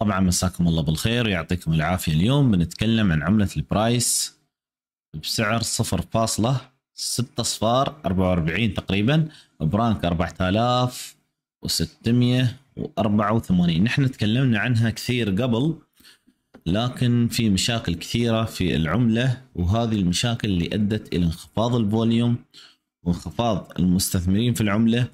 طبعا مساكم الله بالخير يعطيكم العافية اليوم بنتكلم عن عملة البرايس بسعر صفر فاصلة صفار أربعة وأربعين تقريبا برانك 4684 وستمية وأربعة وثمانين نحن تكلمنا عنها كثير قبل لكن في مشاكل كثيرة في العملة وهذه المشاكل اللي أدت إلى انخفاض الفوليوم وانخفاض المستثمرين في العملة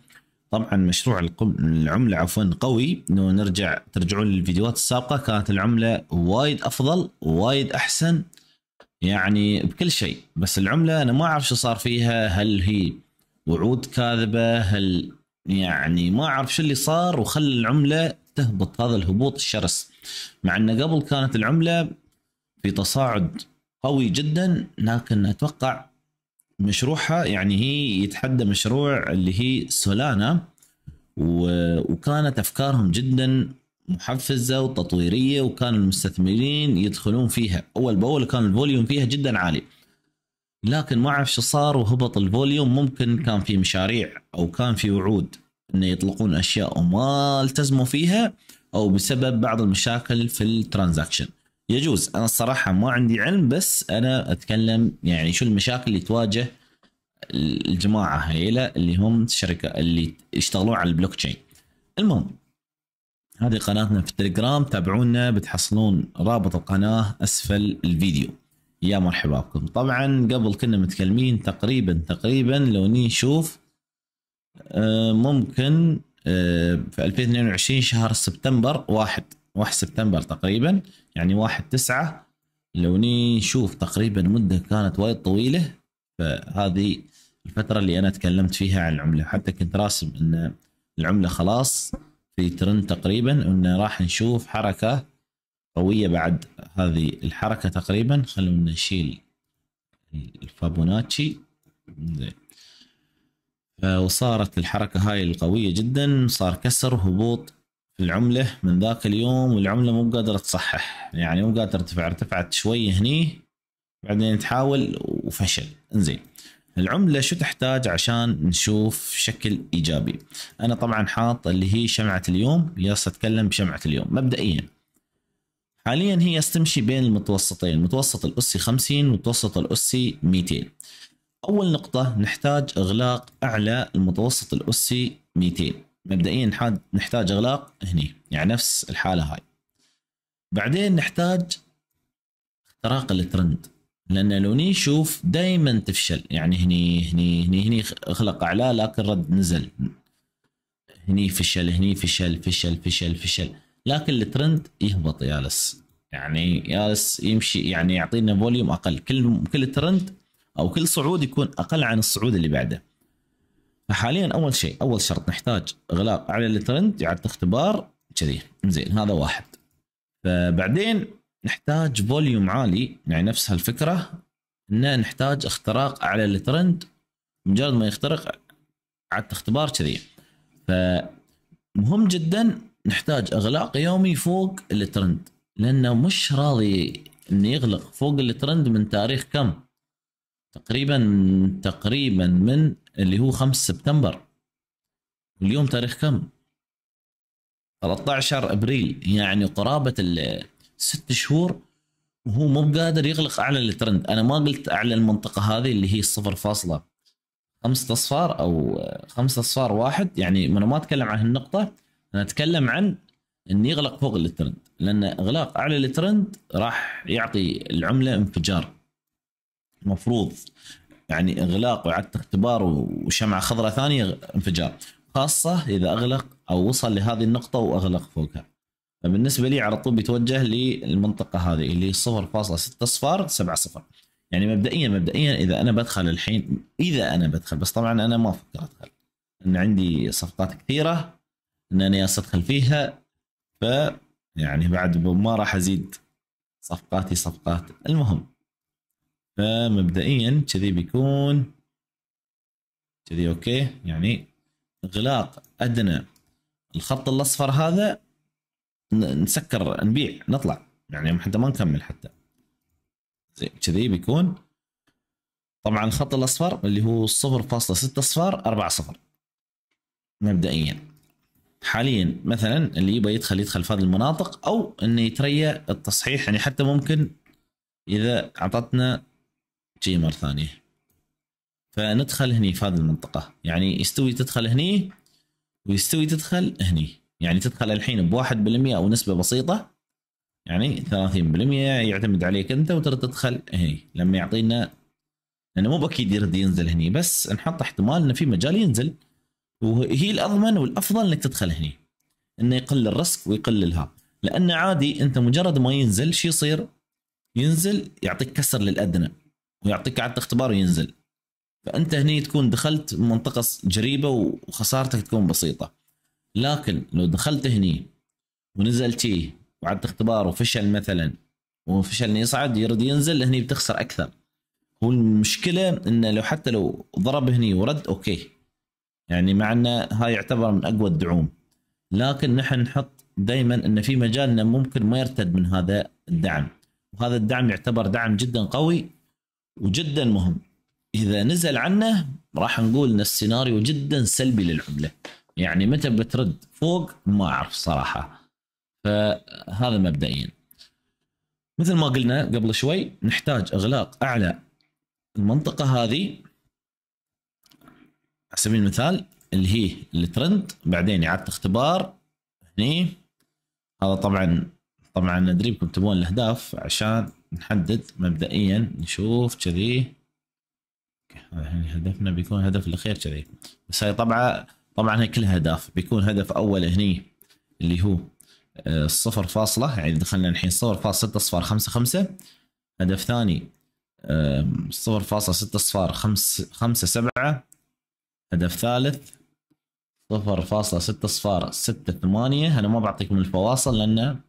طبعا مشروع العمله عفوا قوي انه نرجع ترجعون للفيديوهات السابقه كانت العمله وايد افضل وايد احسن يعني بكل شيء بس العمله انا ما اعرف شو صار فيها هل هي وعود كاذبه هل يعني ما اعرف شو اللي صار وخلى العمله تهبط هذا الهبوط الشرس مع انه قبل كانت العمله في تصاعد قوي جدا لكن اتوقع مشروعها يعني هي يتحدى مشروع اللي هي سولانا وكانت افكارهم جدا محفزه وتطويريه وكان المستثمرين يدخلون فيها اول باول كان الفوليوم فيها جدا عالي لكن ما اعرف شو صار وهبط الفوليوم ممكن كان في مشاريع او كان في وعود انه يطلقون اشياء وما التزموا فيها او بسبب بعض المشاكل في الترانزاكشن يجوز انا الصراحه ما عندي علم بس انا اتكلم يعني شو المشاكل اللي تواجه الجماعه هيلا اللي هم الشركه اللي يشتغلون على البلوك تشين المهم هذه قناتنا في التليجرام تابعونا بتحصلون رابط القناه اسفل الفيديو يا مرحبا بكم طبعا قبل كنا متكلمين تقريبا تقريبا لو نشوف آه، ممكن آه، في 2022 شهر سبتمبر واحد 1 سبتمبر تقريبا يعني 1 9 لو نشوف تقريبا مدة كانت وايد طويلة فهذه الفترة اللي أنا تكلمت فيها عن العملة حتى كنت راسم أن العملة خلاص في ترند تقريبا أنه راح نشوف حركة قوية بعد هذه الحركة تقريبا خلونا نشيل الفابوناتشي زين آه، وصارت الحركة هاي القوية جدا صار كسر هبوط العمله من ذاك اليوم والعمله مو قادرة تصحح يعني مو قادره ترتفع ارتفعت شوي هني بعدين تحاول وفشل انزين العمله شو تحتاج عشان نشوف شكل ايجابي انا طبعا حاط اللي هي شمعه اليوم ياس اتكلم بشمعه اليوم مبدئيا حاليا هي تمشي بين المتوسطين المتوسط الاسي 50 والمتوسط الاسي 200 اول نقطه نحتاج اغلاق اعلى المتوسط الاسي 200 مبدئيا نحتاج اغلاق هني يعني نفس الحاله هاي بعدين نحتاج اختراق الترند لان لو نشوف دائما تفشل يعني هني هني هني هني اخلق اعلى لكن رد نزل هني فشل هني فشل فشل فشل فشل لكن الترند يهبط يالس يعني يالس يمشي يعني يعطينا فوليوم اقل كل كل ترند او كل صعود يكون اقل عن الصعود اللي بعده فحاليا اول شيء اول شرط نحتاج اغلاق على الترند اعاده اختبار كذي زين هذا واحد فبعدين نحتاج فوليوم عالي يعني نفس هالفكره ان نحتاج اختراق على الترند مجرد ما يخترق اعاده اختبار كذي فمهم جدا نحتاج اغلاق يومي فوق الترند لانه مش راضي انه يغلق فوق الترند من تاريخ كم تقريبا تقريبا من اللي هو 5 سبتمبر اليوم تاريخ كم 13 ابريل يعني قرابه الست شهور وهو مو بقادر يغلق اعلى الترند انا ما قلت اعلى المنطقه هذه اللي هي الصفر فاصلة خمسة اصفار او خمسة اصفار واحد يعني انا ما اتكلم عن النقطة انا اتكلم عن ان يغلق فوق الترند لان اغلاق اعلى الترند راح يعطي العمله انفجار المفروض يعني اغلاق وعدت اختبار وشمعه خضراء ثانيه انفجار خاصه اذا اغلق او وصل لهذه النقطه واغلق فوقها فبالنسبه لي على طول بيتوجه للمنطقه هذه اللي 0.6 صفار 7 صفر يعني مبدئيا مبدئيا اذا انا بدخل الحين اذا انا بدخل بس طبعا انا ما افكر ادخل ان عندي صفقات كثيره ان انا ادخل فيها ف يعني بعد ما راح ازيد صفقاتي صفقات المهم فمبدئيا كذي بيكون كذي اوكي يعني اغلاق ادنى الخط الاصفر هذا نسكر نبيع نطلع يعني حتى ما نكمل حتى زين كذي بيكون طبعا الخط الاصفر اللي هو 0.6 اصفر 4 صفر مبدئيا حاليا مثلا اللي يبغى يدخل يدخل في هذه المناطق او انه يتريى التصحيح يعني حتى ممكن اذا اعطتنا جي مره ثانيه فندخل هني في هذه المنطقه يعني يستوي تدخل هني ويستوي تدخل هني يعني تدخل الحين ب 1% او نسبه بسيطه يعني 30% يعتمد عليك انت وترد تدخل هني لما يعطينا لانه مو باكيد يرد ينزل هني بس نحط احتمال انه في مجال ينزل وهي الاضمن والافضل انك تدخل هني انه يقل الرسك ويقل لها لان عادي انت مجرد ما ينزل شو يصير؟ ينزل يعطيك كسر للادنى ويعطيك عدد اختبار وينزل فانت هني تكون دخلت منطقه جريبه وخسارتك تكون بسيطه لكن لو دخلت هني ونزلت شي وعدت اختبار وفشل مثلا وفشل انه يصعد يرد ينزل هني بتخسر اكثر هو المشكله انه لو حتى لو ضرب هني ورد اوكي يعني مع انه هاي يعتبر من اقوى الدعوم لكن نحن نحط دائما انه في مجال انه ممكن ما يرتد من هذا الدعم وهذا الدعم يعتبر دعم جدا قوي وجدا مهم اذا نزل عنه راح نقول ان السيناريو جدا سلبي للعمله يعني متى بترد فوق ما اعرف صراحه فهذا مبدئيا مثل ما قلنا قبل شوي نحتاج اغلاق اعلى المنطقه هذه على سبيل المثال اللي هي الترند بعدين اعاده اختبار هني هذا طبعا طبعا ندريبكم تبون الاهداف عشان نحدد مبدئيا نشوف كذي يعني هدفنا بيكون هدف الاخير كذي بس هاي طبعا طبعا هي كلها اهداف بيكون هدف اول هني اللي هو آه، صفر فاصلة يعني دخلنا الحين صفر فاصلة ستة اصفار خمسة خمسة هدف ثاني صفر فاصلة ستة اصفار خمسة خمسة سبعة هدف ثالث صفر فاصلة ستة اصفار ستة ثمانية أنا ما بعطيكم الفواصل لانه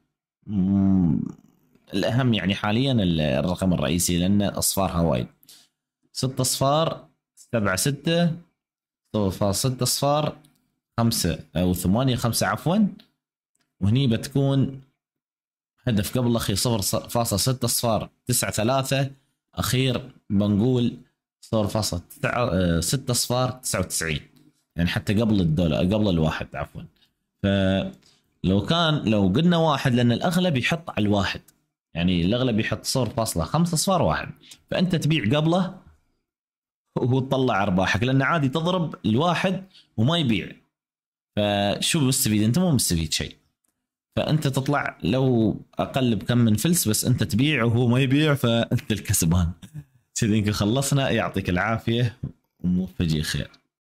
الاهم يعني حاليا الرقم الرئيسي لان اصفارها وايد ست اصفار سبعة ستة صفر ست اصفار خمسة او ثمانية خمسة عفوا وهني بتكون هدف قبل اخي صفر فاصل ست اصفار تسعة ثلاثة اخير بنقول صفر فاصل آه، ست اصفار تسعة وتسعين يعني حتى قبل الدولار قبل الواحد عفوا ف لو كان لو قلنا واحد لان الاغلب يحط على الواحد يعني الاغلب يحط صفر فاصلة خمسة صفار واحد فانت تبيع قبله وتطلع ارباحك لان عادي تضرب الواحد وما يبيع فشو مستفيد انت مو مستفيد شيء فانت تطلع لو اقل بكم من فلس بس انت تبيع وهو ما يبيع فانت الكسبان كذي خلصنا يعطيك العافيه وموفقين خير